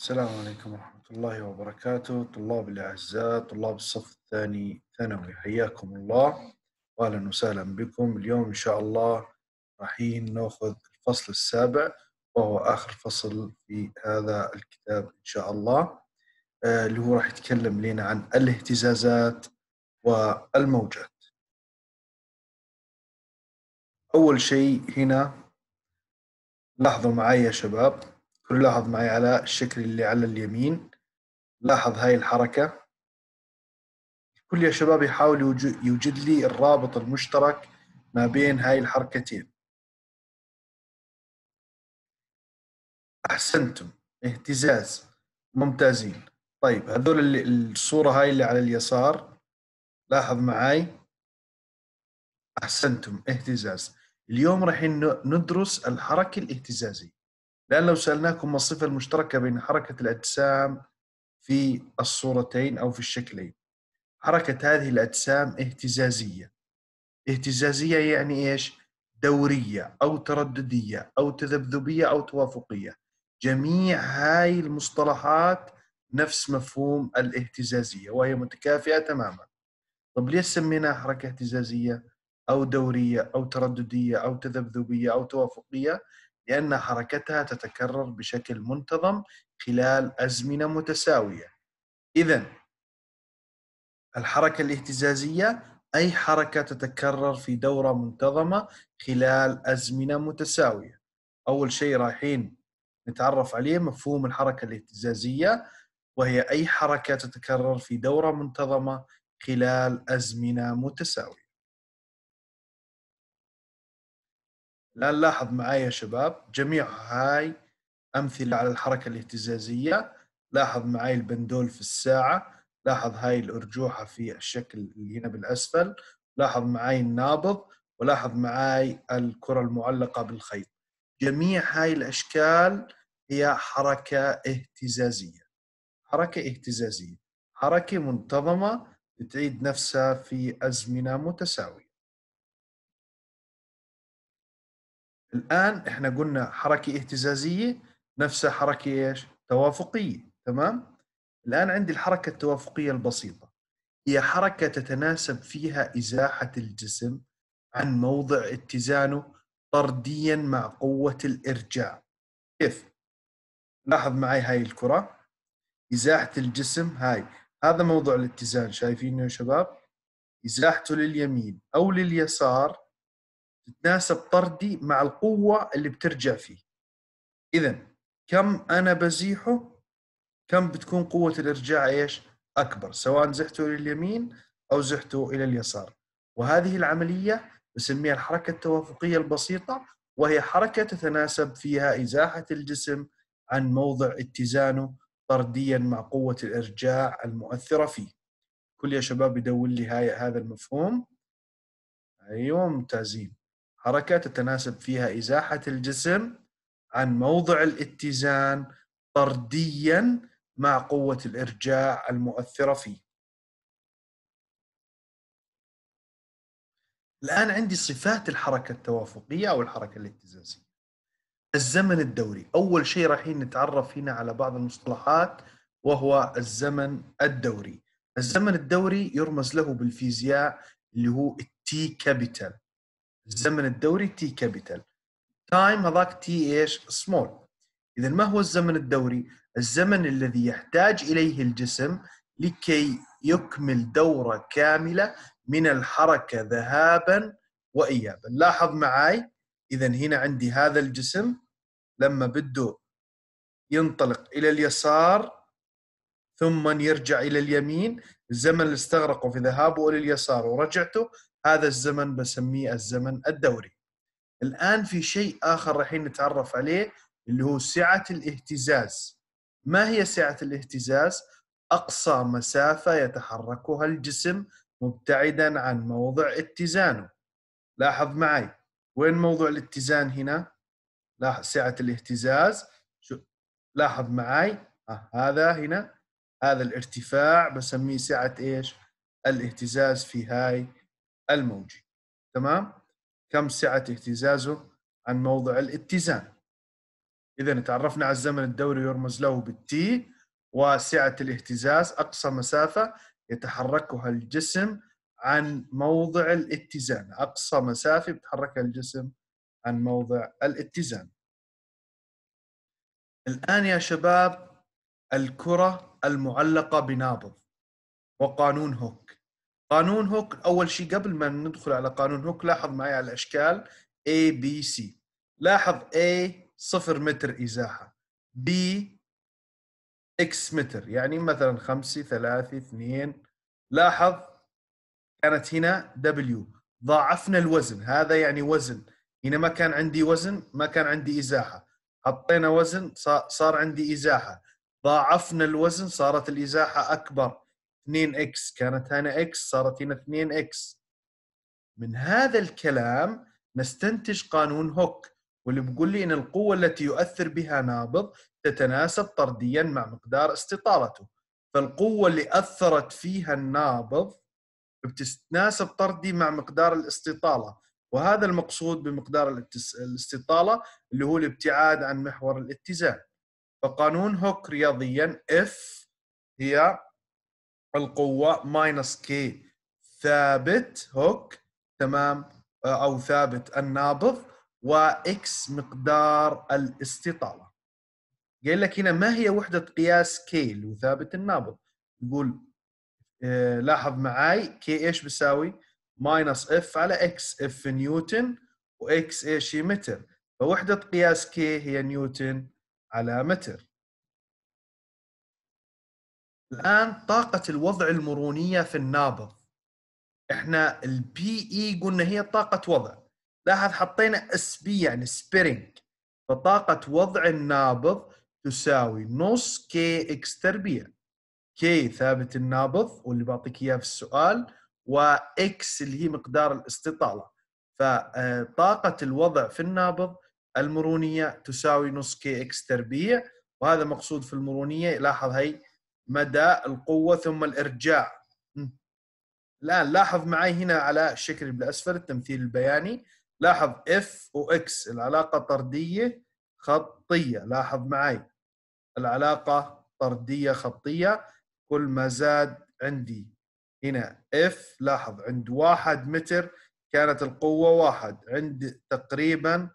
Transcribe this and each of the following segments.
السلام عليكم ورحمة الله وبركاته طلاب الأعزاء طلاب الصف الثاني ثانوي حياكم الله وأهلا وسهلا بكم اليوم إن شاء الله رايحين نأخذ الفصل السابع وهو آخر فصل في هذا الكتاب إن شاء الله آه، اللي هو راح يتكلم لنا عن الاهتزازات والموجات أول شيء هنا لاحظوا معي يا شباب لاحظ معي على الشكل اللي على اليمين لاحظ هاي الحركة كل يا شباب يحاول يوجد لي الرابط المشترك ما بين هاي الحركتين أحسنتم اهتزاز ممتازين طيب هذول اللي الصورة هاي اللي على اليسار لاحظ معي أحسنتم اهتزاز اليوم راح ندرس الحركة الاهتزازية لأن لو سألناكم ما الصفة المشتركة بين حركة الأجسام في الصورتين أو في الشكلين حركة هذه الأجسام اهتزازية اهتزازية يعني إيش؟ دورية أو ترددية أو تذبذبية أو توافقية جميع هاي المصطلحات نفس مفهوم الاهتزازية وهي متكافئة تماما طب ليش سميناها حركة اهتزازية أو دورية أو ترددية أو تذبذبية أو توافقية لأن حركتها تتكرر بشكل منتظم خلال أزمنة متساوية إذا الحركة الاهتزازية أي حركة تتكرر في دورة منتظمة خلال أزمنة متساوية أول شيء رايحين نتعرف عليه مفهوم الحركة الاهتزازية وهي أي حركة تتكرر في دورة منتظمة خلال أزمنة متساوية لا نلاحظ معايا يا شباب جميع هاي أمثلة على الحركة الاهتزازية لاحظ معي البندول في الساعة لاحظ هاي الأرجوحة في الشكل اللي هنا بالأسفل لاحظ معي النابض ولاحظ معي الكرة المعلقة بالخيط جميع هاي الأشكال هي حركة اهتزازية حركة اهتزازية حركة منتظمة بتعيد نفسها في أزمنة متساوية الان احنا قلنا حركه اهتزازيه نفسها حركه ايش؟ توافقيه تمام؟ الان عندي الحركه التوافقيه البسيطه هي حركه تتناسب فيها ازاحه الجسم عن موضع اتزانه طرديا مع قوه الارجاع كيف؟ لاحظ معي هاي الكره ازاحه الجسم هاي هذا موضوع الاتزان شايفينه يا شباب؟ ازاحته لليمين او لليسار تتناسب طردي مع القوه اللي بترجع فيه اذا كم انا بزيحه كم بتكون قوه الارجاع ايش اكبر سواء زحته الى اليمين او زحته الى اليسار وهذه العمليه بسميها الحركه التوافقيه البسيطه وهي حركه تتناسب فيها ازاحه الجسم عن موضع اتزانه طرديا مع قوه الارجاع المؤثره فيه كل يا شباب يدور لي هذا المفهوم ايوه ممتازين حركة تتناسب فيها إزاحة الجسم عن موضع الاتزان طرديا مع قوة الإرجاع المؤثرة فيه الآن عندي صفات الحركة التوافقية أو الحركة الاتزازية الزمن الدوري أول شيء رايحين نتعرف هنا على بعض المصطلحات وهو الزمن الدوري الزمن الدوري يرمز له بالفيزياء اللي هو التي كابيتال الزمن الدوري تي كابيتال تايم هذاك تي ايش سمول اذا ما هو الزمن الدوري الزمن الذي يحتاج اليه الجسم لكي يكمل دوره كامله من الحركه ذهابا وايابا لاحظ معي اذا هنا عندي هذا الجسم لما بده ينطلق الى اليسار ثم يرجع الى اليمين الزمن اللي استغرقه في ذهابه الى اليسار ورجعته هذا الزمن بسميه الزمن الدوري الان في شيء اخر رايحين نتعرف عليه اللي هو سعه الاهتزاز ما هي سعه الاهتزاز اقصى مسافه يتحركها الجسم مبتعدا عن موضع اتزانه لاحظ معي وين موضوع الاتزان هنا لاحظ سعه الاهتزاز شو لاحظ معي آه هذا هنا هذا الارتفاع بسميه سعه ايش الاهتزاز في هاي الموجي تمام كم سعة اهتزازه عن موضع الاتزان إذا تعرفنا على الزمن الدوري يرمز له بالتي وسعة الاهتزاز أقصى مسافة يتحركها الجسم عن موضع الاتزان أقصى مسافة يتحركها الجسم عن موضع الاتزان الآن يا شباب الكرة المعلقة بنابض وقانون هوك قانون هوك اول شيء قبل ما ندخل على قانون هوك لاحظ معي على الاشكال A B C لاحظ A صفر متر ازاحه B X متر يعني مثلا 5 3 2 لاحظ كانت هنا W ضاعفنا الوزن هذا يعني وزن هنا ما كان عندي وزن ما كان عندي ازاحه حطينا وزن صار عندي ازاحه ضاعفنا الوزن صارت الازاحه اكبر 2 اكس كانت هنا اكس صارت هنا 2 اكس من هذا الكلام نستنتج قانون هوك واللي بيقول لي ان القوه التي يؤثر بها نابض تتناسب طرديا مع مقدار استطالته فالقوه اللي اثرت فيها النابض بتتناسب طردي مع مقدار الاستطاله وهذا المقصود بمقدار الاستطاله اللي هو الابتعاد عن محور الاتزان فقانون هوك رياضيا اف هي القوه ماينس كي ثابت هوك تمام آه، او ثابت النابض واكس مقدار الاستطاله قال لك هنا ما هي وحده قياس كي اللي هو ثابت النابض يقول آه لاحظ معاي كي ايش بساوي ماينس اف على اكس اف نيوتن واكس ايش هي متر فوحده قياس كي هي نيوتن على متر الان طاقه الوضع المرونيه في النابض احنا البي اي e قلنا هي طاقه وضع لاحظ حطينا اس بي يعني سبيرنج فطاقه وضع النابض تساوي نص كي اكس تربيع كي ثابت النابض واللي بعطيك اياه في السؤال واكس اللي هي مقدار الاستطاله فطاقه آه، الوضع في النابض المرونيه تساوي نص كي اكس تربيع وهذا مقصود في المرونيه لاحظ هي مدى القوه ثم الارجاع الان لاحظ معي هنا على الشكل بالاسفل التمثيل البياني لاحظ و X العلاقه طرديه خطيه لاحظ معي العلاقه طرديه خطيه كل ما زاد عندي هنا F لاحظ عند واحد متر كانت القوة واحد عند تقريبا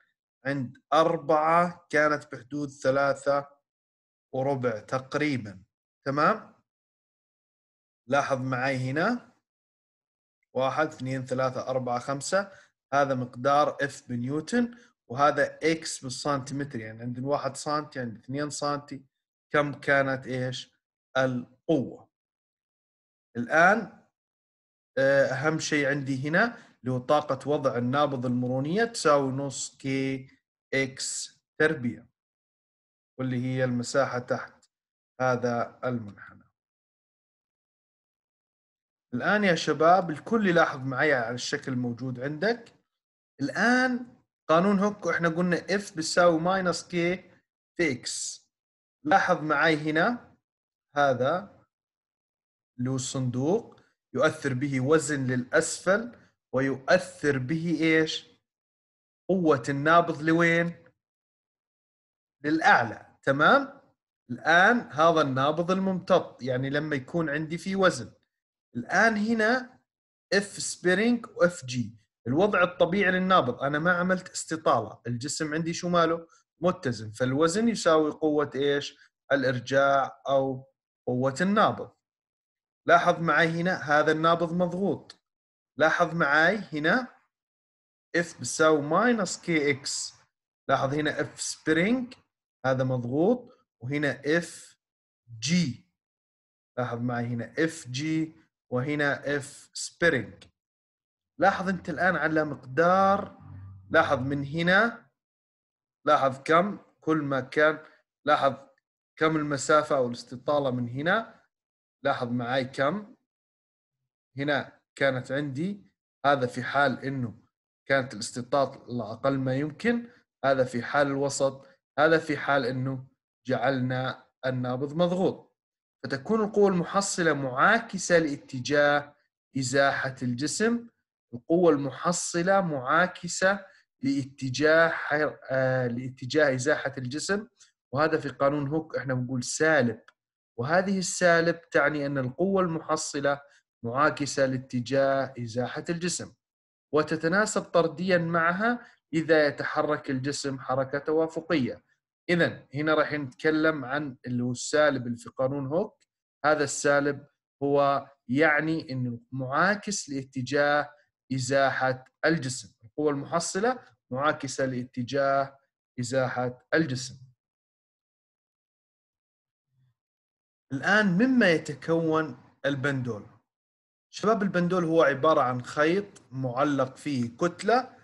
عند أربعة كانت بحدود ثلاثة وربع تقريبا تمام لاحظ معي هنا واحد اثنين ثلاثة أربعة خمسة هذا مقدار اف بنيوتن وهذا اكس بالسنتيمتر يعني عند الواحد سنتي عند اثنين سنتي كم كانت ايش القوة الآن آه، أهم شيء عندي هنا اللي هو طاقة وضع النابض المرونية تساوي نص كي اكس تربيع واللي هي المساحة تحت هذا المنحنى الآن يا شباب الكل يلاحظ معي على الشكل الموجود عندك الآن قانون هوك احنا قلنا اف بتساوي ماينس كي في اكس لاحظ معي هنا هذا اللي هو الصندوق يؤثر به وزن للأسفل ويؤثر به ايش؟ قوة النابض لوين؟ للأعلى تمام؟ الان هذا النابض الممتد يعني لما يكون عندي في وزن الان هنا اف سبرينج واف جي الوضع الطبيعي للنابض انا ما عملت استطاله الجسم عندي شو ماله متزن فالوزن يساوي قوه ايش الارجاع او قوه النابض لاحظ معي هنا هذا النابض مضغوط لاحظ معي هنا اف بتساوي ماينس كي اكس لاحظ هنا اف سبرينج هذا مضغوط وهنا اف جي لاحظ معي هنا اف جي وهنا اف سبيرنج لاحظ انت الان على مقدار لاحظ من هنا لاحظ كم كل ما كان لاحظ كم المسافة أو الاستطالة من هنا لاحظ معي كم هنا كانت عندي هذا في حال أنه كانت الاستطالة أقل ما يمكن هذا في حال الوسط هذا في حال أنه جعلنا النابض مضغوط فتكون القوة المحصلة معاكسة لاتجاه إزاحة الجسم القوة المحصلة معاكسة لاتجاه حر... آه... لاتجاه إزاحة الجسم وهذا في قانون هوك احنا بنقول سالب وهذه السالب تعني أن القوة المحصلة معاكسة لاتجاه إزاحة الجسم وتتناسب طرديا معها إذا يتحرك الجسم حركة توافقية اذا هنا راح نتكلم عن اللي هو السالب اللي في قانون هوك هذا السالب هو يعني انه معاكس لاتجاه ازاحه الجسم القوه المحصله معاكسه لاتجاه ازاحه الجسم الان مما يتكون البندول شباب البندول هو عباره عن خيط معلق فيه كتله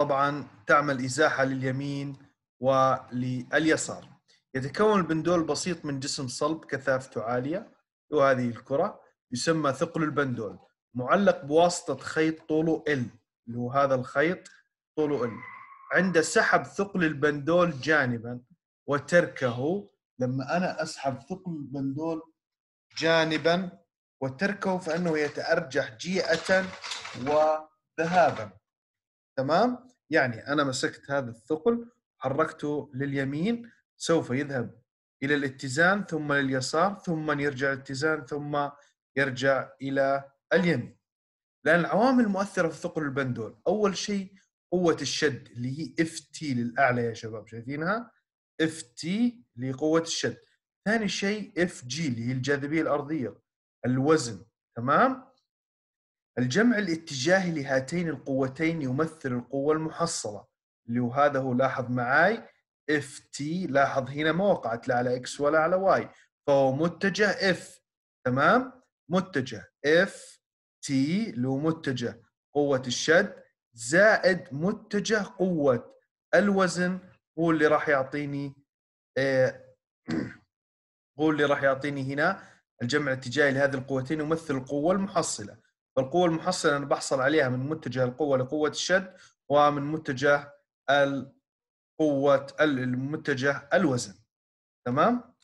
طبعا تعمل ازاحه لليمين ولليسار يتكون البندول بسيط من جسم صلب كثافته عالية وهذه الكرة يسمى ثقل البندول معلق بواسطة خيط طوله L اللي هو هذا الخيط طوله L عند سحب ثقل البندول جانبا وتركه لما أنا أسحب ثقل البندول جانبا وتركه فانه يتارجح جيئه وذهابا تمام يعني انا مسكت هذا الثقل حركته لليمين سوف يذهب الى الاتزان ثم لليسار ثم يرجع الاتزان ثم يرجع الى اليمين لان العوامل المؤثره في ثقل البندول اول شيء قوه الشد اللي هي اف تي للاعلى يا شباب شايفينها اف تي اللي هي قوه الشد ثاني شيء اف جي اللي هي الجاذبيه الارضيه الوزن تمام الجمع الاتجاهي لهاتين القوتين يمثل القوه المحصله اللي هو هذا هو لاحظ معاي اف تي لاحظ هنا ما وقعت لا على اكس ولا على واي فهو متجه اف تمام متجه اف تي اللي هو متجه قوة الشد زائد متجه قوة الوزن هو اللي راح يعطيني إيه هو اللي راح يعطيني هنا الجمع الاتجاهي لهذه القوتين يمثل القوة المحصلة فالقوة المحصلة أنا بحصل عليها من متجه القوة لقوة الشد ومن متجه قوة المتجه الوزن تمام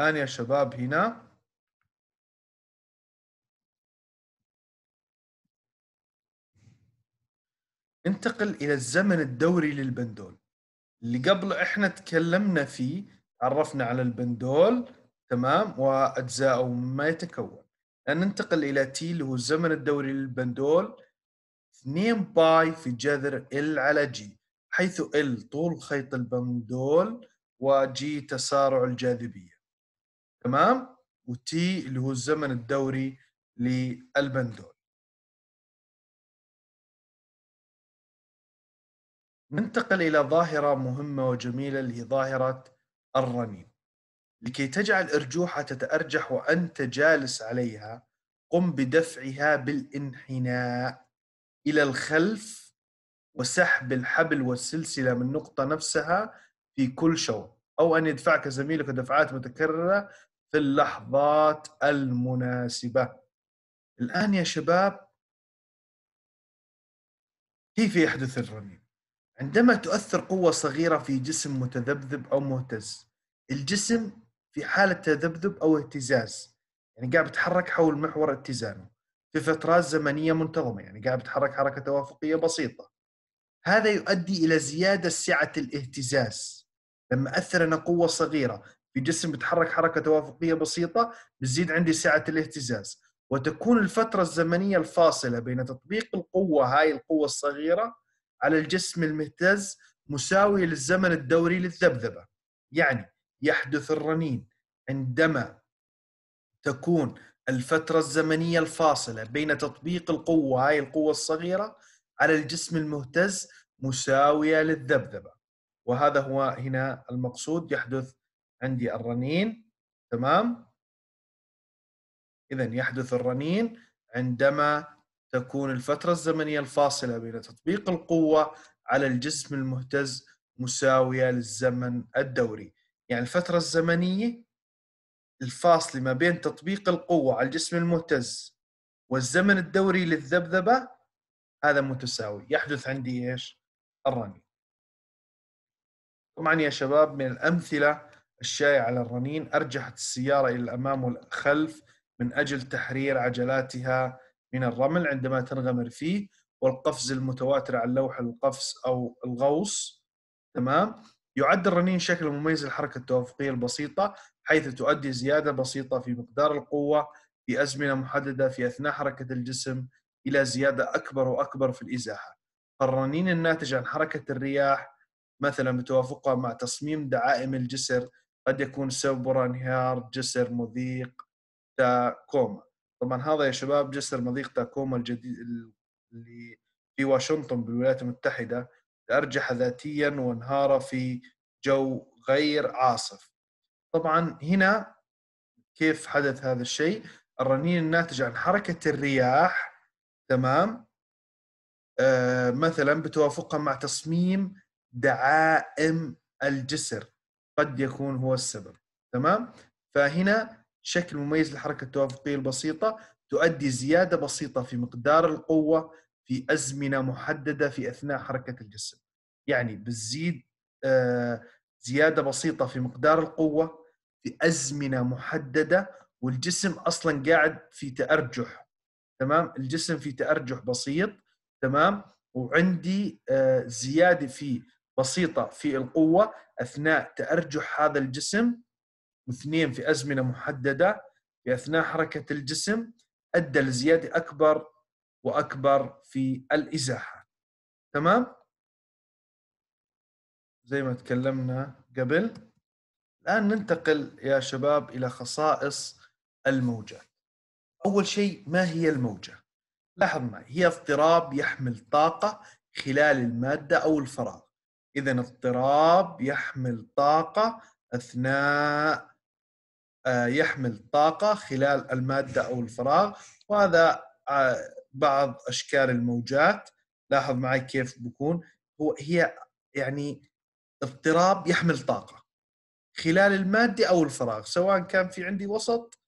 الآن يا شباب هنا انتقل إلى الزمن الدوري للبندول اللي قبل احنا تكلمنا فيه عرفنا على البندول تمام وأجزائه وما يتكون ننتقل إلى تي اللي هو الزمن الدوري للبندول 2 باي في جذر ال على جي حيث ال طول خيط البندول وجي تسارع الجاذبية تمام وتي اللي هو الزمن الدوري للبندول ننتقل إلى ظاهرة مهمة وجميلة اللي هي ظاهرة الرنين لكي تجعل أرجوحة تتأرجح وأنت جالس عليها قم بدفعها بالانحناء إلى الخلف وسحب الحبل والسلسلة من النقطة نفسها في كل شوط أو أن يدفعك زميلك دفعات متكررة في اللحظات المناسبة الآن يا شباب كيف يحدث الرمي؟ عندما تؤثر قوة صغيرة في جسم متذبذب أو مهتز الجسم في حالة تذبذب أو اهتزاز يعني قاعد بتحرك حول محور اتزانه في فترات زمنية منتظمة يعني قاعد بتحرك حركة توافقية بسيطة هذا يؤدي إلى زيادة سعة الاهتزاز لما أثر أنا قوة صغيرة في جسم بتحرك حركة توافقية بسيطة بتزيد عندي سعة الاهتزاز وتكون الفترة الزمنية الفاصلة بين تطبيق القوة هاي القوة الصغيرة على الجسم المهتز مساوية للزمن الدوري للذبذبة يعني يحدث الرنين عندما تكون الفترة الزمنية الفاصلة بين تطبيق القوة هاي القوة الصغيرة على الجسم المهتز مساوية للذبذبة وهذا هو هنا المقصود يحدث عندي الرنين تمام إذا يحدث الرنين عندما تكون الفترة الزمنية الفاصلة بين تطبيق القوة على الجسم المهتز مساوية للزمن الدوري يعني الفترة الزمنية الفاصلة ما بين تطبيق القوة على الجسم المهتز والزمن الدوري للذبذبة هذا متساوي يحدث عندي إيش؟ الرنين طبعا يا شباب من الأمثلة الشائعة على الرنين أرجحت السيارة إلى الأمام والخلف من أجل تحرير عجلاتها من الرمل عندما تنغمر فيه والقفز المتواتر على لوح القفز أو الغوص تمام يعد الرنين شكل مميز للحركة التوافقية البسيطة حيث تؤدي زيادة بسيطة في مقدار القوة في أزمنة محددة في أثناء حركة الجسم إلى زيادة أكبر وأكبر في الإزاحة فالرنين الناتج عن حركة الرياح مثلا بتوافقها مع تصميم دعائم الجسر قد يكون سبب انهيار جسر مضيق تاكوما طبعا هذا يا شباب جسر مضيق تاكوما الجديد اللي في واشنطن بالولايات المتحدة ارجح ذاتيا وانهار في جو غير عاصف طبعا هنا كيف حدث هذا الشيء الرنين الناتج عن حركة الرياح تمام آه مثلا بتوافقها مع تصميم دعائم الجسر قد يكون هو السبب تمام فهنا شكل مميز للحركة التوافقية البسيطة تؤدي زيادة بسيطة في مقدار القوة في ازمنه محدده في اثناء حركه الجسم يعني بتزيد آه، زياده بسيطه في مقدار القوه في ازمنه محدده والجسم اصلا قاعد في تارجح تمام الجسم في تارجح بسيط تمام وعندي آه، زياده في بسيطه في القوه اثناء تارجح هذا الجسم واثنين في ازمنه محدده في اثناء حركه الجسم ادى لزياده اكبر واكبر في الازاحه تمام زي ما تكلمنا قبل الان ننتقل يا شباب الى خصائص الموجات اول شيء ما هي الموجه لاحظ معي هي اضطراب يحمل طاقه خلال الماده او الفراغ اذا اضطراب يحمل طاقه اثناء آه، يحمل طاقة خلال المادة أو الفراغ وهذا آه، بعض اشكال الموجات لاحظ معي كيف بكون هو هي يعني اضطراب يحمل طاقه خلال الماده او الفراغ سواء كان في عندي وسط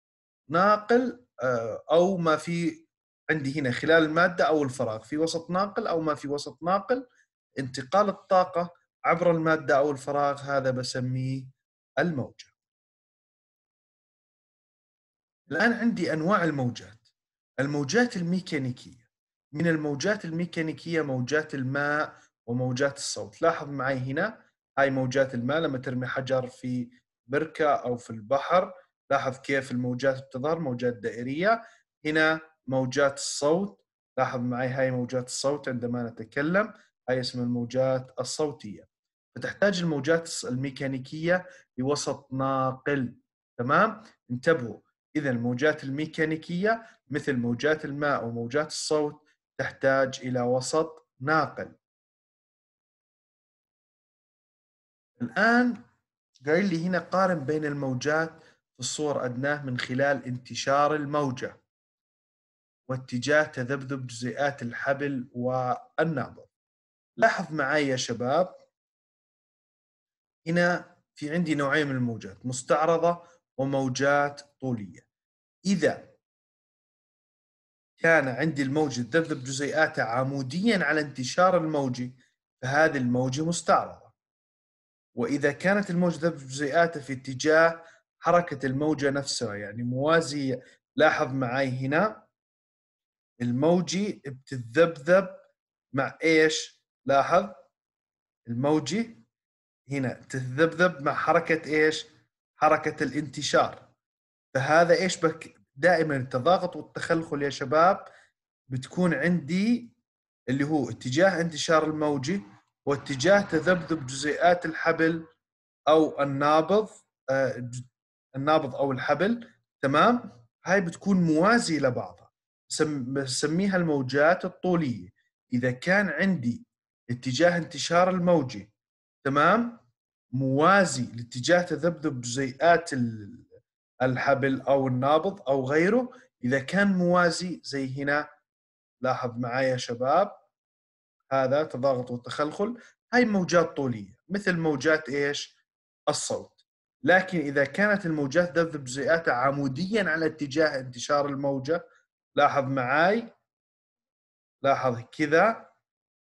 ناقل آه، او ما في عندي هنا خلال الماده او الفراغ في وسط ناقل او ما في وسط ناقل انتقال الطاقه عبر الماده او الفراغ هذا بسميه الموجه الان عندي انواع الموجات الموجات الميكانيكية من الموجات الميكانيكية موجات الماء وموجات الصوت لاحظ معي هنا هاي موجات الماء لما ترمي حجر في بركة أو في البحر لاحظ كيف الموجات بتظهر موجات دائرية هنا موجات الصوت لاحظ معي هاي موجات الصوت عندما نتكلم هاي اسم الموجات الصوتية فتحتاج الموجات الميكانيكية لوسط ناقل تمام انتبهوا إذا الموجات الميكانيكية مثل موجات الماء وموجات الصوت تحتاج إلى وسط ناقل الآن قال لي هنا قارن بين الموجات في الصور أدناه من خلال انتشار الموجة واتجاه تذبذب جزيئات الحبل والنابض لاحظ معي يا شباب هنا في عندي نوعين من الموجات مستعرضة وموجات طولية إذا كان عندي الموج الذبذب جزيئاته عموديا على انتشار الموج فهذه الموجة مستعرضة وإذا كانت الموجه ذبذب جزيئاته في اتجاه حركة الموجة نفسها يعني موازي لاحظ معي هنا الموجي بتتذبذب مع ايش؟ لاحظ الموجي هنا تتذبذب مع حركة ايش؟ حركه الانتشار فهذا ايش بك دائما التضاغط والتخلخل يا شباب بتكون عندي اللي هو اتجاه انتشار الموجه واتجاه تذبذب جزيئات الحبل او النابض آه النابض او الحبل تمام هاي بتكون موازيه لبعضها بسميها الموجات الطوليه اذا كان عندي اتجاه انتشار الموجه تمام موازي لاتجاه تذبذب جزيئات الحبل او النابض او غيره اذا كان موازي زي هنا لاحظ معايا يا شباب هذا تضاغط والتخلخل هاي موجات طوليه مثل موجات ايش الصوت لكن اذا كانت الموجات تذبذب جزيئاتها عموديا على اتجاه انتشار الموجه لاحظ معاي لاحظ كذا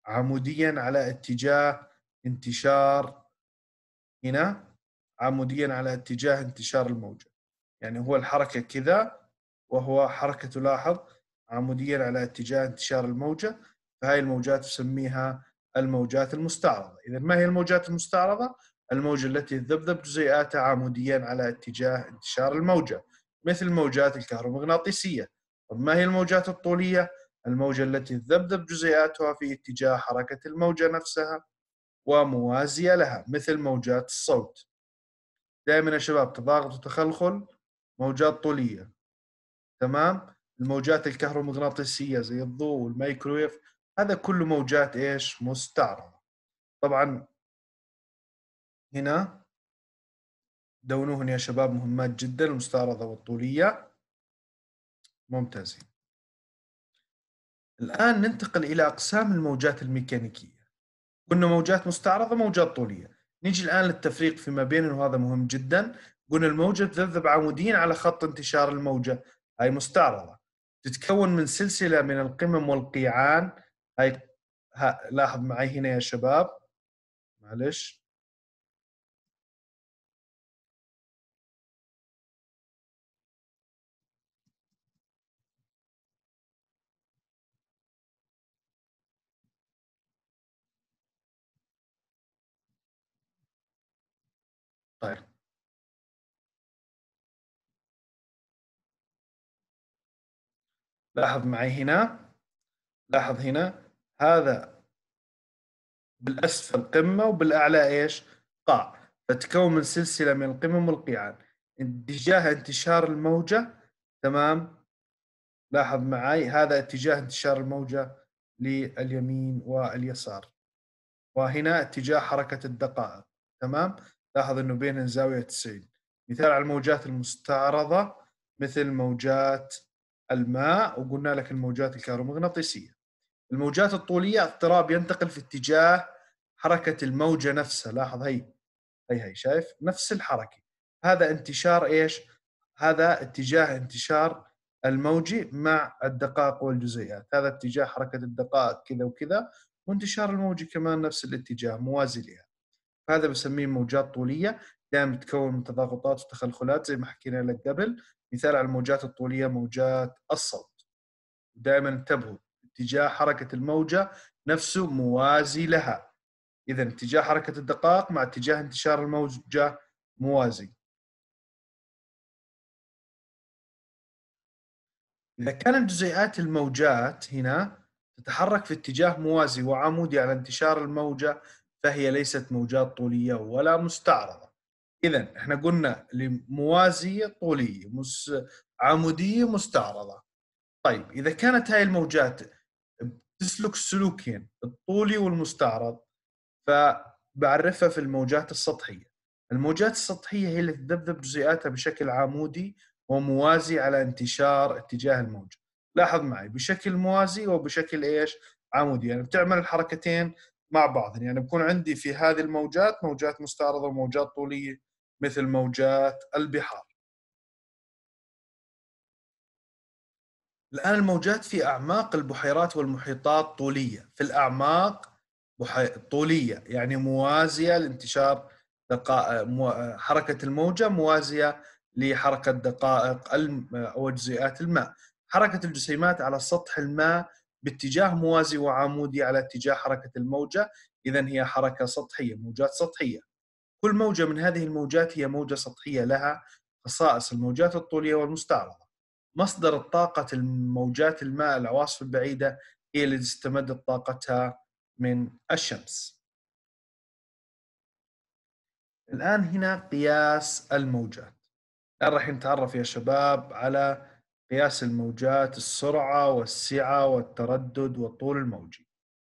عموديا على اتجاه انتشار هنا عموديا على اتجاه انتشار الموجة يعني هو الحركة كذا وهو حركة تلاحظ عموديا على اتجاه انتشار الموجة فهذه الموجات تسميها الموجات المستعرضة إذا ما هي الموجات المستعرضة؟ الموجة التي تذبذب جزيئاتها عموديا على اتجاه انتشار الموجة مثل الموجات الكهرومغناطيسية طب ما هي الموجات الطولية؟ الموجة التي تذبذب جزيئاتها في اتجاه حركة الموجة نفسها وموازية لها مثل موجات الصوت دائما يا شباب تضاغط وتخلخل موجات طولية تمام الموجات الكهرومغناطيسية زي الضوء والمايكرويف هذا كله موجات ايش مستعرضة طبعا هنا دونوهن يا شباب مهمات جدا المستعرضة والطولية ممتازين الآن ننتقل إلى أقسام الموجات الميكانيكية قلنا موجات مستعرضه موجات طوليه نيجي الان للتفريق فيما بين وهذا مهم جدا قلنا الموجه تذبذب عموديا على خط انتشار الموجه هاي مستعرضه تتكون من سلسله من القمم والقيعان هاي ها لاحظ معي هنا يا شباب معلش طيب لاحظ معي هنا لاحظ هنا هذا بالأسفل قمة وبالأعلى إيش قاع فتكون من سلسلة من القمم والقيعان اتجاه انتشار الموجة تمام لاحظ معي هذا اتجاه انتشار الموجة لليمين واليسار وهنا اتجاه حركة الدقائق تمام لاحظ انه بين الزاويه 90 مثال على الموجات المستعرضه مثل موجات الماء وقلنا لك الموجات الكهرومغناطيسيه الموجات الطوليه اضطراب ينتقل في اتجاه حركه الموجه نفسها لاحظ هي هي هي شايف نفس الحركه هذا انتشار ايش هذا اتجاه انتشار الموجي مع الدقائق والجزيئات هذا اتجاه حركه الدقائق كذا وكذا وانتشار الموجي كمان نفس الاتجاه موازي لها هذا بسميه موجات طوليه دائما تتكون من تضاغطات وتخلخلات زي ما حكينا لك قبل مثال على الموجات الطوليه موجات الصوت دائما انتبهوا اتجاه حركه الموجه نفسه موازي لها اذا اتجاه حركه الدقائق مع اتجاه انتشار الموجه موازي اذا كانت جزيئات الموجات هنا تتحرك في اتجاه موازي وعمودي على انتشار الموجه فهي ليست موجات طوليه ولا مستعرضه اذا احنا قلنا لموازيه طوليه مس عموديه مستعرضه طيب اذا كانت هاي الموجات تسلك السلوكين الطولي والمستعرض فبعرفها في الموجات السطحيه الموجات السطحيه هي اللي تذبذب جزيئاتها بشكل عمودي وموازي على انتشار اتجاه الموجه لاحظ معي بشكل موازي وبشكل ايش عمودي يعني بتعمل الحركتين مع بعض يعني بكون عندي في هذه الموجات موجات مستعرضه وموجات طوليه مثل موجات البحار الان الموجات في اعماق البحيرات والمحيطات طوليه في الاعماق بحي... طوليه يعني موازيه لانتشار دقائق حركه الموجه موازيه لحركه دقائق أو جزيئات الماء حركه الجسيمات على سطح الماء باتجاه موازي وعمودي على اتجاه حركة الموجة إذا هي حركة سطحية موجات سطحية كل موجة من هذه الموجات هي موجة سطحية لها خصائص الموجات الطولية والمستعرضة مصدر طاقة الموجات الماء العواصف البعيدة هي التي استمدت طاقتها من الشمس الآن هنا قياس الموجات الآن راح نتعرف يا شباب على قياس الموجات السرعة والسعة والتردد والطول الموجي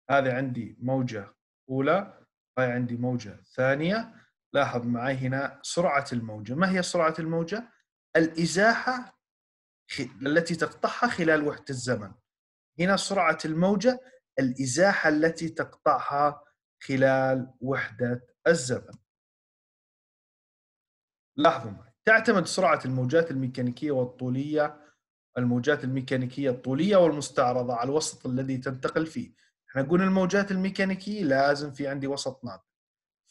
هذا عندي موجة أولى هاي عندي موجة ثانية لاحظ معي هنا سرعة الموجة ما هي سرعة الموجة؟ الإزاحة التي تقطعها خلال وحدة الزمن هنا سرعة الموجة الإزاحة التي تقطعها خلال وحدة الزمن لاحظوا معي تعتمد سرعة الموجات الميكانيكية والطولية الموجات الميكانيكية الطولية والمستعرضة على الوسط الذي تنتقل فيه احنا قلنا الموجات الميكانيكية لازم في عندي وسط ناب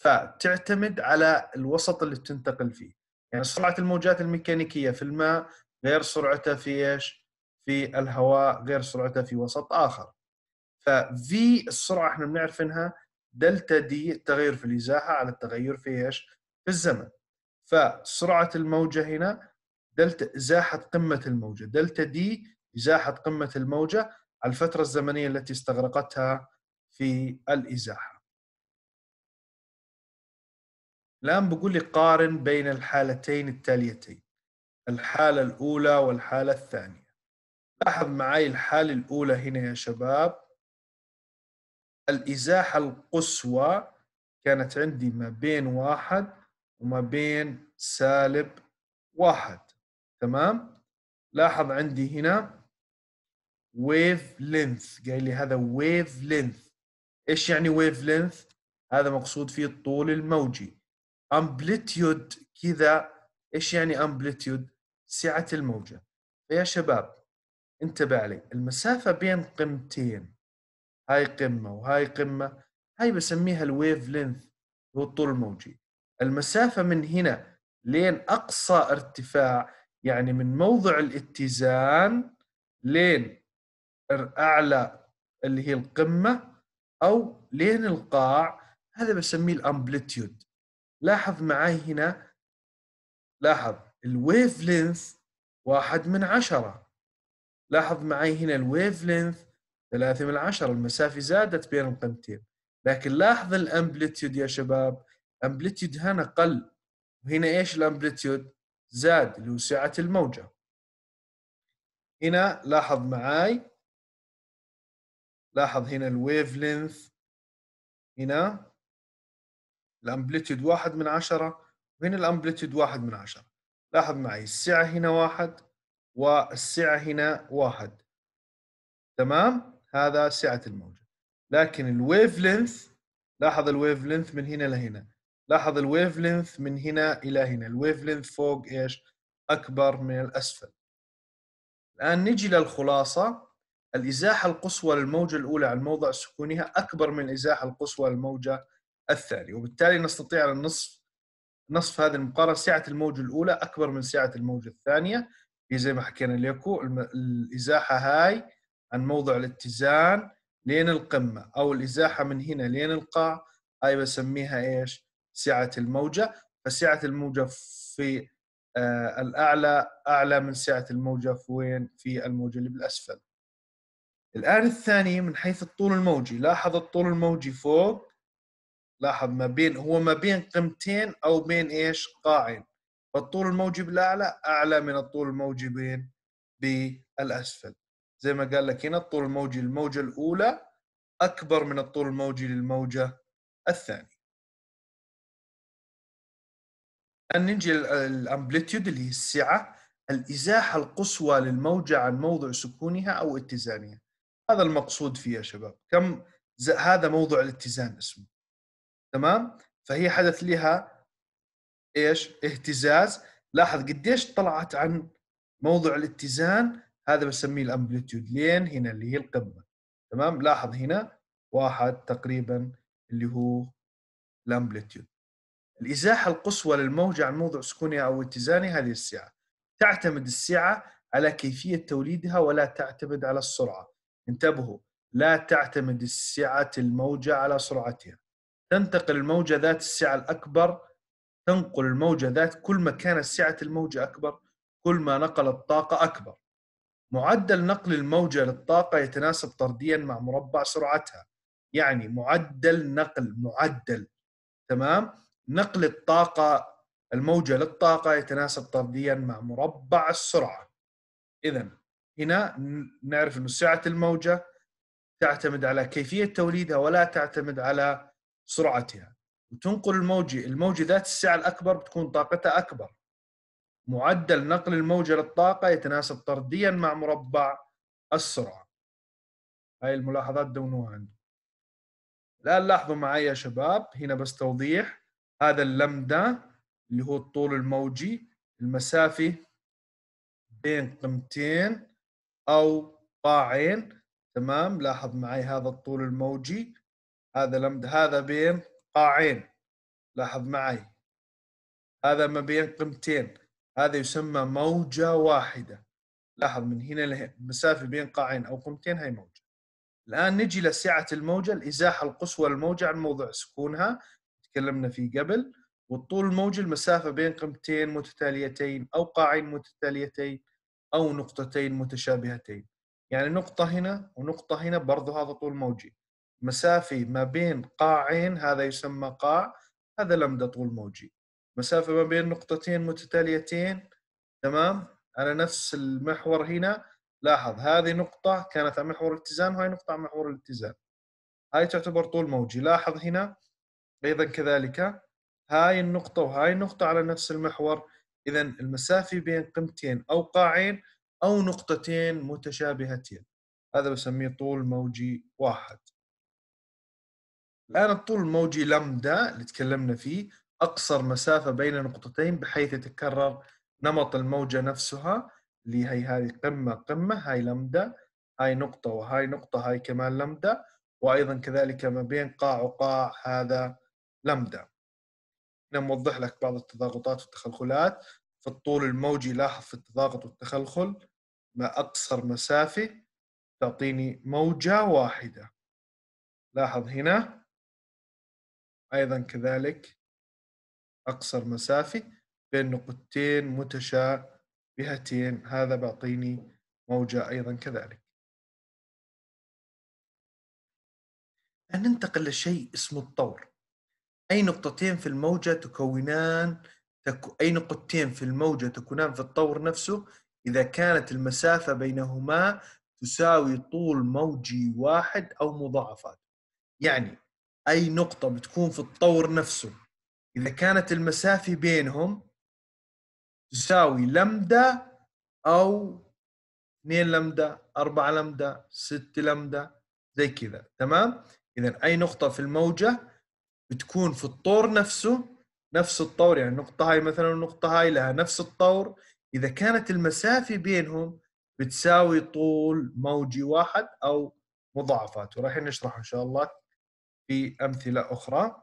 فتعتمد على الوسط اللي تنتقل فيه يعني سرعة الموجات الميكانيكية في الماء غير سرعتها في ايش؟ في الهواء غير سرعتها في وسط اخر ففي السرعة احنا بنعرف انها دلتا دي التغير في الازاحة على التغير في ايش؟ في الزمن فسرعة الموجة هنا دلتا إزاحة قمة الموجة دلتا دي إزاحة قمة الموجة على الفترة الزمنية التي استغرقتها في الإزاحة الآن بقول لي قارن بين الحالتين التاليتين الحالة الأولى والحالة الثانية لاحظ معي الحالة الأولى هنا يا شباب الإزاحة القصوى كانت عندي ما بين واحد وما بين سالب واحد تمام لاحظ عندي هنا ويف لينث قال لي هذا ويف لينث ايش يعني ويف لينث هذا مقصود فيه الطول الموجي امبليتيود كذا ايش يعني امبليتيود سعه الموجه فيا شباب انتبه علي المسافه بين قمتين هاي قمه وهاي قمه هاي بسميها الويف لينث هو الطول الموجي المسافه من هنا لين اقصى ارتفاع يعني من موضع الاتزان لين اعلى اللي هي القمه او لين القاع هذا بسميه الامبليتيود لاحظ معي هنا لاحظ الويف لينث واحد من عشرة لاحظ معي هنا الويف لينث ثلاثة من عشرة المسافة زادت بين القمتين لكن لاحظ الامبليتيود يا شباب امبليتيود هنا قل وهنا ايش الامبليتيود زاد لوسعة الموجة هنا لاحظ معاي لاحظ هنا الويف لينث هنا الامبليتود واحد من عشرة وهنا الامبليتود واحد من عشرة لاحظ معي السعة هنا واحد والسعة هنا واحد تمام هذا سعة الموجة لكن الويف لينث لاحظ الويف لينث من هنا لهنا لاحظ الويف لينث من هنا الى هنا الويف لينث فوق ايش اكبر من الاسفل الان نجي للخلاصه الازاحه القصوى للموجه الاولى على الموضع سكونها اكبر من الازاحه القصوى للموجه الثانيه وبالتالي نستطيع ان نصف نصف هذه المقارنه سعه الموجه الاولى اكبر من سعه الموجه الثانيه هي زي ما حكينا ليكو الازاحه هاي عن موضع الاتزان لين القمه او الازاحه من هنا لين القاع هاي بسميها ايش؟ سعه الموجه فسعه الموجه في آه، الاعلى اعلى من سعه الموجه في وين في الموجه اللي بالاسفل الان الثاني من حيث الطول الموجي لاحظ الطول الموجي فوق لاحظ ما بين هو ما بين قمتين او بين ايش قاعين فالطول الموجي بالاعلى اعلى من الطول الموجي بين بالاسفل زي ما قال لك هنا الطول الموجي للموجه الاولى اكبر من الطول الموجي للموجه الثانيه الان نجي الامبليتيود اللي هي السعه الازاحه القصوى للموجه عن موضع سكونها او اتزانها هذا المقصود فيها يا شباب كم هذا موضع الاتزان اسمه تمام فهي حدث لها ايش اهتزاز لاحظ قديش طلعت عن موضع الاتزان هذا بسميه الامبليتيود لين هنا اللي هي القمه تمام لاحظ هنا واحد تقريبا اللي هو الامبليتيود الإزاحة القصوى للموجة عن موضع سكونها أو اتزانها هذه السعة تعتمد السعة على كيفية توليدها ولا تعتمد على السرعة انتبهوا لا تعتمد السعة الموجة على سرعتها تنتقل الموجة ذات السعة الأكبر تنقل الموجة ذات كل ما كانت سعة الموجة أكبر كل ما نقل الطاقة أكبر معدل نقل الموجة للطاقة يتناسب طرديا مع مربع سرعتها يعني معدل نقل معدل تمام نقل الطاقة الموجة للطاقة يتناسب طرديا مع مربع السرعة إذا هنا نعرف أن سعة الموجة تعتمد على كيفية توليدها ولا تعتمد على سرعتها وتنقل الموجة الموجة ذات السعة الأكبر بتكون طاقتها أكبر معدل نقل الموجة للطاقة يتناسب طرديا مع مربع السرعة هاي الملاحظات دونوها عندي الآن لاحظوا معي يا شباب هنا بس توضيح هذا اللمدا اللي هو الطول الموجي المسافة بين قمتين أو قاعين تمام لاحظ معي هذا الطول الموجي هذا لمدا هذا بين قاعين لاحظ معي هذا ما بين قمتين هذا يسمى موجة واحدة لاحظ من هنا لهنا بين قاعين أو قمتين هي موجة الآن نجي لسعة الموجة الإزاحة القصوى للموجة عن موضع سكونها تكلمنا فيه قبل والطول الموجي المسافة بين قمتين متتاليتين أو قاعين متتاليتين أو نقطتين متشابهتين يعني نقطة هنا ونقطة هنا برضه هذا طول موجي مسافة ما بين قاعين هذا يسمى قاع هذا لمدة طول موجي مسافة ما بين نقطتين متتاليتين تمام على نفس المحور هنا لاحظ هذه نقطة كانت على محور الاتزان وهي نقطة على محور الاتزان هاي تعتبر طول موجي لاحظ هنا ايضا كذلك هاي النقطه وهاي النقطه على نفس المحور اذا المسافه بين قمتين او قاعين او نقطتين متشابهتين هذا بسميه طول موجي واحد الان الطول الموجي لمدا اللي تكلمنا فيه اقصر مسافه بين نقطتين بحيث يتكرر نمط الموجه نفسها اللي هي هذه قمه قمه هاي لمدا هاي نقطه وهاي نقطه هاي كمان لمدا وايضا كذلك ما بين قاع وقاع هذا لامدا نوضح لك بعض التضاغطات والتخلخلات في الطول الموجي لاحظ في التضاغط والتخلخل ما أقصر مسافة تعطيني موجة واحدة لاحظ هنا أيضا كذلك أقصر مسافة بين نقطتين متشابهتين هذا بيعطيني موجة أيضا كذلك ننتقل لشيء اسمه الطور أي نقطتين في الموجة تكونان تكو أي نقطتين في الموجة تكونان في الطور نفسه إذا كانت المسافة بينهما تساوي طول موجي واحد أو مضاعفات يعني أي نقطة بتكون في الطور نفسه إذا كانت المسافة بينهم تساوي لمدة أو 2 لمدة 4 لمدة 6 لمدة زي كذا تمام إذا أي نقطة في الموجة بتكون في الطور نفسه نفس الطور يعني النقطة هاي مثلا والنقطة هاي لها نفس الطور إذا كانت المسافة بينهم بتساوي طول موجي واحد أو مضاعفات وراح نشرح إن شاء الله في أمثلة أخرى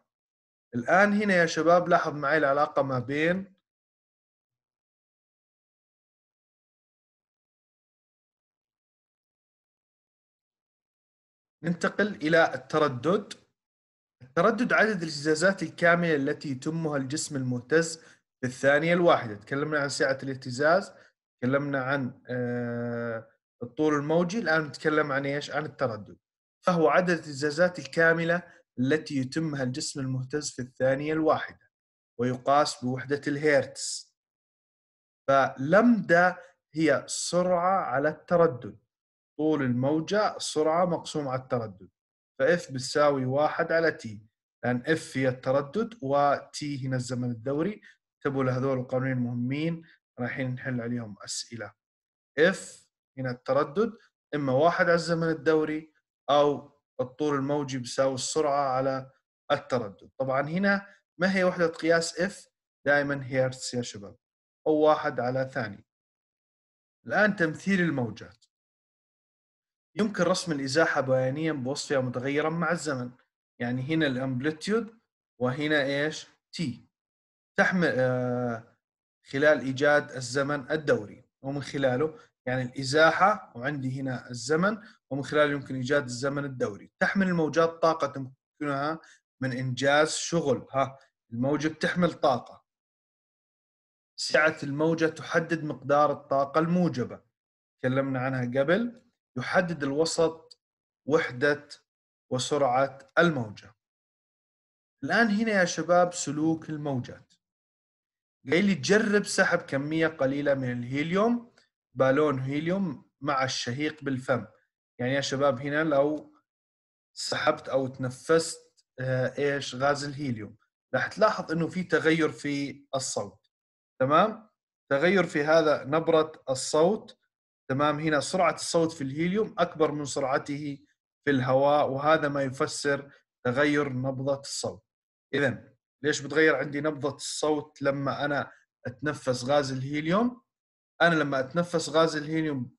الآن هنا يا شباب لاحظ معي العلاقة ما بين ننتقل إلى التردد تردد عدد الاهتزازات الكاملة التي يتمها الجسم المهتز في الثانية الواحدة تكلمنا عن سعة الاهتزاز تكلمنا عن آه، الطول الموجي الآن نتكلم عن إيش عن التردد فهو عدد الاهتزازات الكاملة التي يتمها الجسم المهتز في الثانية الواحدة ويقاس بوحدة الهيرتز فلمدة هي سرعة على التردد طول الموجة سرعة مقسوم على التردد فاف بتساوي واحد على تي لان اف هي التردد وتي هنا الزمن الدوري اكتبوا لهذول القوانين المهمين رايحين نحل عليهم اسئله اف هنا التردد اما واحد على الزمن الدوري او الطول الموجي بيساوي السرعه على التردد طبعا هنا ما هي وحده قياس اف دائما هيرتز يا شباب او واحد على ثاني الان تمثيل الموجات يمكن رسم الازاحه بيانيا بوصفها متغيرا مع الزمن يعني هنا الامبليتيود وهنا ايش تي تحمل آه خلال ايجاد الزمن الدوري ومن خلاله يعني الازاحه وعندي هنا الزمن ومن خلاله يمكن ايجاد الزمن الدوري تحمل الموجات طاقه تمكنها من انجاز شغل ها الموجه بتحمل طاقه سعه الموجه تحدد مقدار الطاقه الموجبه تكلمنا عنها قبل يحدد الوسط وحدة وسرعة الموجة الآن هنا يا شباب سلوك الموجات قال لي جرب سحب كمية قليلة من الهيليوم بالون هيليوم مع الشهيق بالفم يعني يا شباب هنا لو سحبت أو تنفست آه، إيش غاز الهيليوم راح تلاحظ انه في تغير في الصوت تمام تغير في هذا نبره الصوت تمام هنا سرعه الصوت في الهيليوم اكبر من سرعته في الهواء وهذا ما يفسر تغير نبضه الصوت اذا ليش بتغير عندي نبضه الصوت لما انا اتنفس غاز الهيليوم انا لما اتنفس غاز الهيليوم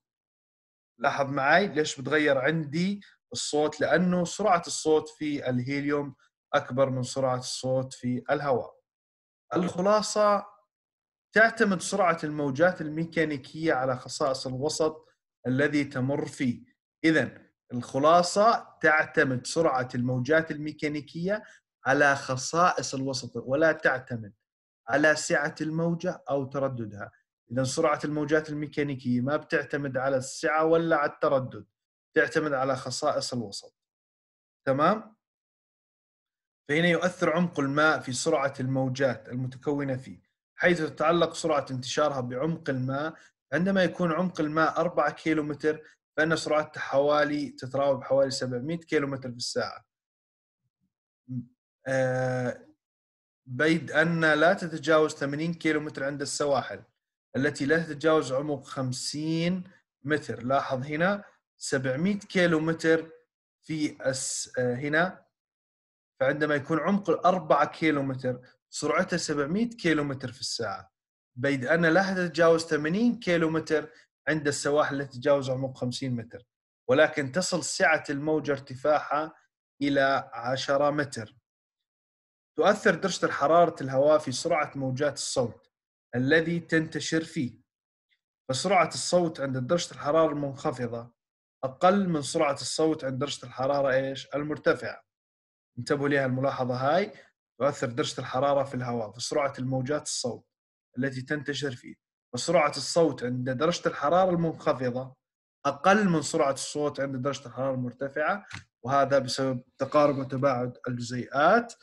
لاحظ معي ليش بتغير عندي الصوت لانه سرعه الصوت في الهيليوم اكبر من سرعه الصوت في الهواء الخلاصه تعتمد سرعة الموجات الميكانيكية على خصائص الوسط الذي تمر فيه إذا الخلاصة تعتمد سرعة الموجات الميكانيكية على خصائص الوسط ولا تعتمد على سعة الموجة أو ترددها إذا سرعة الموجات الميكانيكية ما بتعتمد على السعة ولا على التردد تعتمد على خصائص الوسط تمام؟ فهنا يؤثر عمق الماء في سرعة الموجات المتكونة فيه حيث تتعلق سرعة انتشارها بعمق الماء عندما يكون عمق الماء 4 كيلومتر فإن سرعتها حوالي تتراوح حوالي 700 كيلومتر في الساعة آه، بيد أن لا تتجاوز 80 كيلومتر عند السواحل التي لا تتجاوز عمق 50 متر لاحظ هنا 700 كيلومتر في آه، هنا فعندما يكون عمق 4 كيلومتر سرعتها 700 متر في الساعه بيد ان لا تتجاوز 80 متر عند السواحل التي تتجاوز عمق 50 متر ولكن تصل سعه الموجه ارتفاعها الى 10 متر تؤثر درجه حراره الهواء في سرعه موجات الصوت الذي تنتشر فيه فسرعه الصوت عند درجه الحراره المنخفضه اقل من سرعه الصوت عند درجه الحراره ايش المرتفعه انتبهوا لها الملاحظه هاي يؤثر درجة الحرارة في الهواء في سرعة الموجات الصوت التي تنتشر فيه وسرعة الصوت عند درجة الحرارة المنخفضة أقل من سرعة الصوت عند درجة الحرارة المرتفعة وهذا بسبب تقارب وتباعد الجزيئات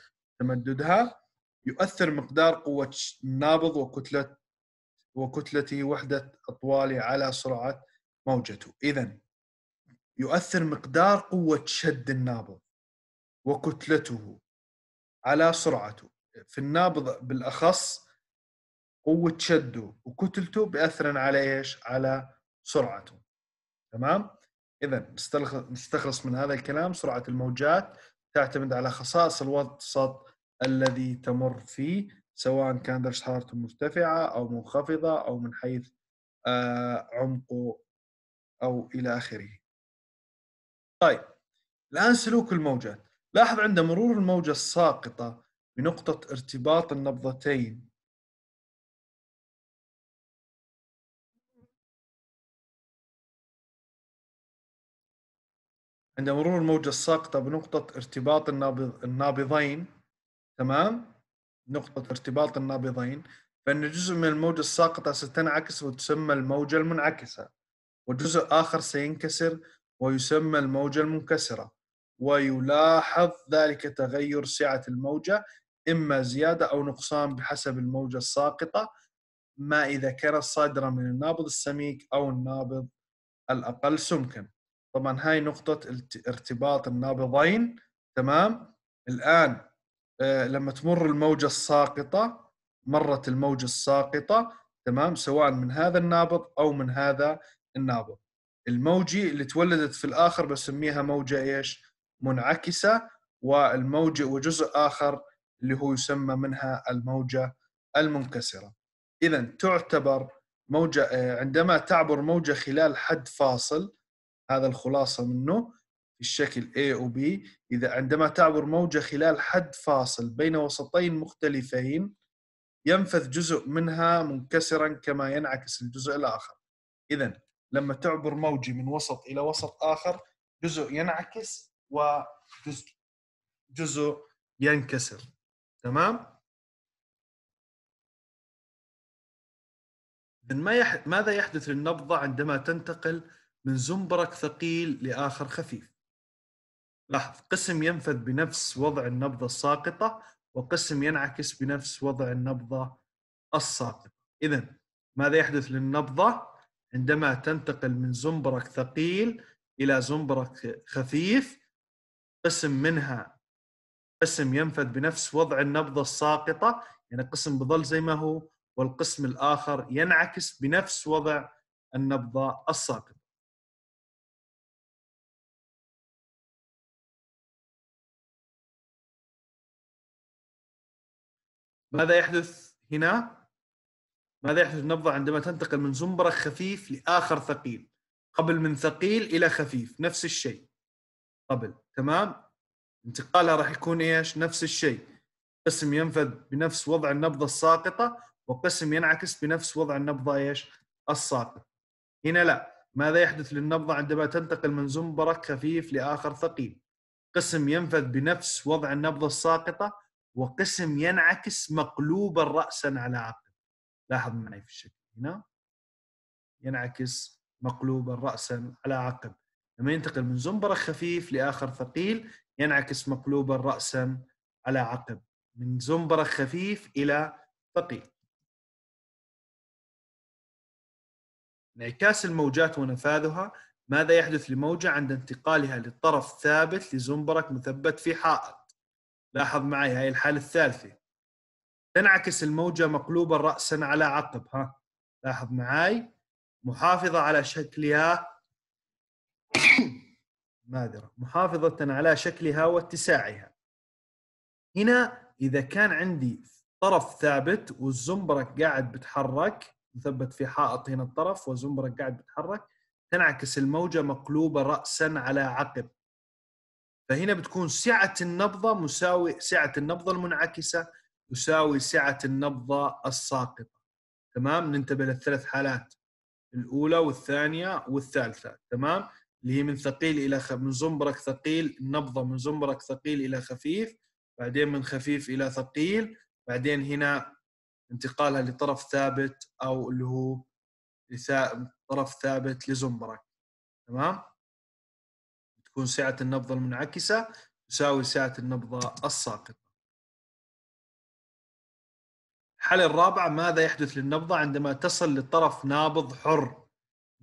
تمددها يؤثر مقدار قوة النابض وكتلة وكتلة وحدة أطواله على سرعة موجته إذا يؤثر مقدار قوة شد النابض وكتلته على سرعته في النابض بالاخص قوه شده وكتلته بياثرن على ايش؟ على سرعته تمام؟ اذا نستخلص من هذا الكلام سرعه الموجات تعتمد على خصائص الوسط الذي تمر فيه سواء كان درجه حرارته مرتفعه او منخفضه او من حيث آه، عمقه او الى اخره. طيب الان سلوك الموجات لاحظ عند مرور الموجة الساقطة بنقطة ارتباط النبضتين عند مرور الموجة الساقطة بنقطة ارتباط النابض النابضين تمام نقطة ارتباط النابضين فإن جزء من الموجة الساقطة ستنعكس وتسمى الموجة المنعكسة وجزء آخر سينكسر ويسمى الموجة المنكسرة ويلاحظ ذلك تغير سعة الموجة إما زيادة أو نقصان بحسب الموجة الساقطة ما إذا كانت صادرة من النابض السميك أو النابض الأقل سمكا طبعا هاي نقطة ارتباط النابضين تمام الآن آه، لما تمر الموجة الساقطة مرت الموجة الساقطة تمام سواء من هذا النابض أو من هذا النابض الموجي اللي تولدت في الآخر بسميها موجة إيش منعكسه والموجة وجزء اخر اللي هو يسمى منها الموجه المنكسره. اذا تعتبر موجه آه، عندما تعبر موجه خلال حد فاصل هذا الخلاصه منه الشكل A و B إذا عندما تعبر موجة خلال حد فاصل بين وسطين مختلفين ينفذ جزء منها منكسرا كما ينعكس الجزء الآخر إذا لما تعبر موجة من وسط إلى وسط آخر جزء ينعكس وجزء ينكسر تمام ما يح... ماذا يحدث للنبضة عندما تنتقل من زنبرك ثقيل لآخر خفيف لاحظ قسم ينفذ بنفس وضع النبضة الساقطة وقسم ينعكس بنفس وضع النبضة الساقطة إذا ماذا يحدث للنبضة عندما تنتقل من زنبرك ثقيل إلى زنبرك خفيف قسم منها قسم ينفذ بنفس وضع النبضة الساقطة يعني قسم بظل زي ما هو والقسم الآخر ينعكس بنفس وضع النبضة الساقطة ماذا يحدث هنا؟ ماذا يحدث النبضة عندما تنتقل من زنبرك خفيف لآخر ثقيل قبل من ثقيل إلى خفيف نفس الشيء قبل تمام انتقالها راح يكون ايش نفس الشيء قسم ينفذ بنفس وضع النبضه الساقطه وقسم ينعكس بنفس وضع النبضه ايش الساقطه هنا لا ماذا يحدث للنبضه عندما تنتقل من زنبرك خفيف لاخر ثقيل قسم ينفذ بنفس وضع النبضه الساقطه وقسم ينعكس مقلوبا راسا على عقب لاحظ معي في الشكل هنا ينعكس مقلوبا راسا على عقب لما ينتقل من زنبرك خفيف لاخر ثقيل ينعكس مقلوبا راسا على عقب من زنبرك خفيف الى ثقيل انعكاس الموجات ونفاذها ماذا يحدث لموجة عند انتقالها للطرف ثابت لزنبرك مثبت في حائط لاحظ معي هاي الحالة الثالثة تنعكس الموجة مقلوبا رأسا على عقب ها لاحظ معي محافظة على شكلها مادرة محافظة على شكلها واتساعها هنا إذا كان عندي طرف ثابت والزمبرك قاعد بتحرك مثبت في حائط هنا الطرف والزمبرك قاعد بتحرك تنعكس الموجة مقلوبة رأسا على عقب فهنا بتكون سعة النبضة مساوي سعة النبضة المنعكسة تساوي سعة النبضة الساقطة تمام ننتبه للثلاث حالات الأولى والثانية والثالثة تمام اللي هي من ثقيل الى خ... من زمبرك ثقيل نبضه من زمبرك ثقيل الى خفيف بعدين من خفيف الى ثقيل بعدين هنا انتقالها لطرف ثابت او اللي هو طرف ثابت لزمبرك تمام تكون سعه النبضه المنعكسه تساوي سعه النبضه الساقطه الحالة الرابعة ماذا يحدث للنبضة عندما تصل لطرف نابض حر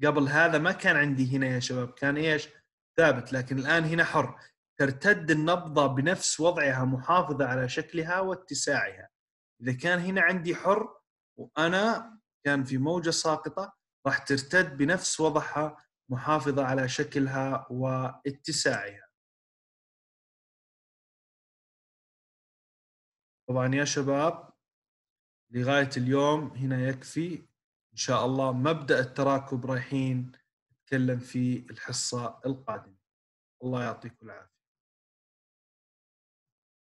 قبل هذا ما كان عندي هنا يا شباب كان ايش ثابت لكن الان هنا حر ترتد النبضة بنفس وضعها محافظة على شكلها واتساعها إذا كان هنا عندي حر وأنا كان في موجة ساقطة راح ترتد بنفس وضعها محافظة على شكلها واتساعها طبعا يا شباب لغاية اليوم هنا يكفي شاء الله مبدا التراكب رايحين نتكلم في الحصه القادمه الله يعطيكم العافيه